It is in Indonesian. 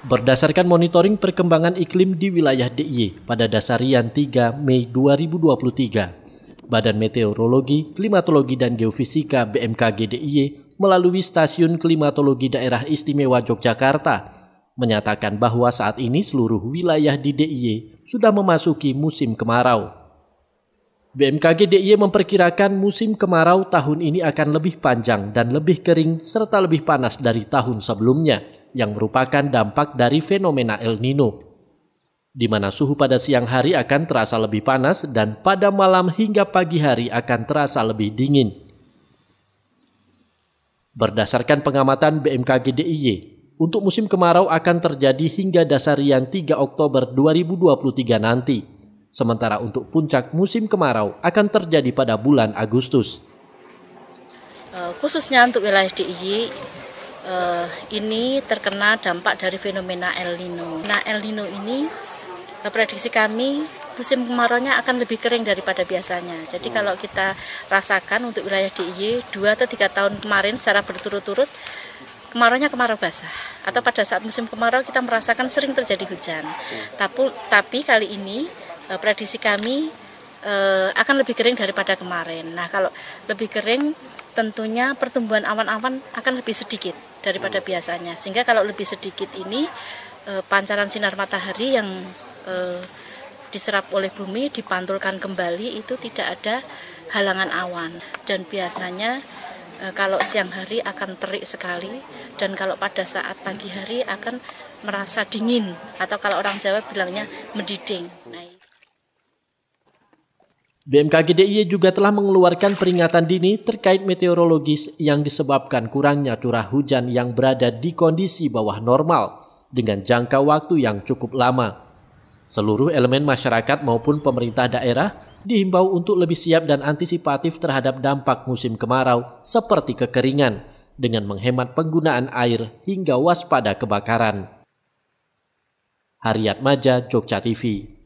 Berdasarkan monitoring perkembangan iklim di wilayah DIY pada dasarian 3 Mei 2023, Badan Meteorologi, Klimatologi dan Geofisika BMKG DIY melalui Stasiun Klimatologi Daerah Istimewa Yogyakarta menyatakan bahwa saat ini seluruh wilayah di DIY sudah memasuki musim kemarau. BMKG DIY memperkirakan musim kemarau tahun ini akan lebih panjang dan lebih kering serta lebih panas dari tahun sebelumnya yang merupakan dampak dari fenomena El Nino, di mana suhu pada siang hari akan terasa lebih panas dan pada malam hingga pagi hari akan terasa lebih dingin. Berdasarkan pengamatan BMKG DIY, untuk musim kemarau akan terjadi hingga dasarian 3 Oktober 2023 nanti. Sementara untuk puncak musim kemarau akan terjadi pada bulan Agustus. Eh, khususnya untuk wilayah DIY, eh, ini terkena dampak dari fenomena El Nino. Nah, El Nino ini eh, prediksi kami musim kemarau akan lebih kering daripada biasanya. Jadi hmm. kalau kita rasakan untuk wilayah DIY 2 atau 3 tahun kemarin secara berturut-turut kemarau kemarau basah atau pada saat musim kemarau kita merasakan sering terjadi hujan. Hmm. Tapi tapi kali ini eh, prediksi kami eh, akan lebih kering daripada kemarin. Nah, kalau lebih kering tentunya pertumbuhan awan-awan akan lebih sedikit daripada oh. biasanya. Sehingga kalau lebih sedikit ini eh, pancaran sinar matahari yang eh, diserap oleh bumi dipantulkan kembali itu tidak ada halangan awan dan biasanya e, kalau siang hari akan terik sekali dan kalau pada saat pagi hari akan merasa dingin atau kalau orang Jawa bilangnya mendiding. Nah, BMKG DIY juga telah mengeluarkan peringatan dini terkait meteorologis yang disebabkan kurangnya curah hujan yang berada di kondisi bawah normal dengan jangka waktu yang cukup lama. Seluruh elemen masyarakat maupun pemerintah daerah dihimbau untuk lebih siap dan antisipatif terhadap dampak musim kemarau seperti kekeringan dengan menghemat penggunaan air hingga waspada kebakaran. Haryat Maja, Jogja TV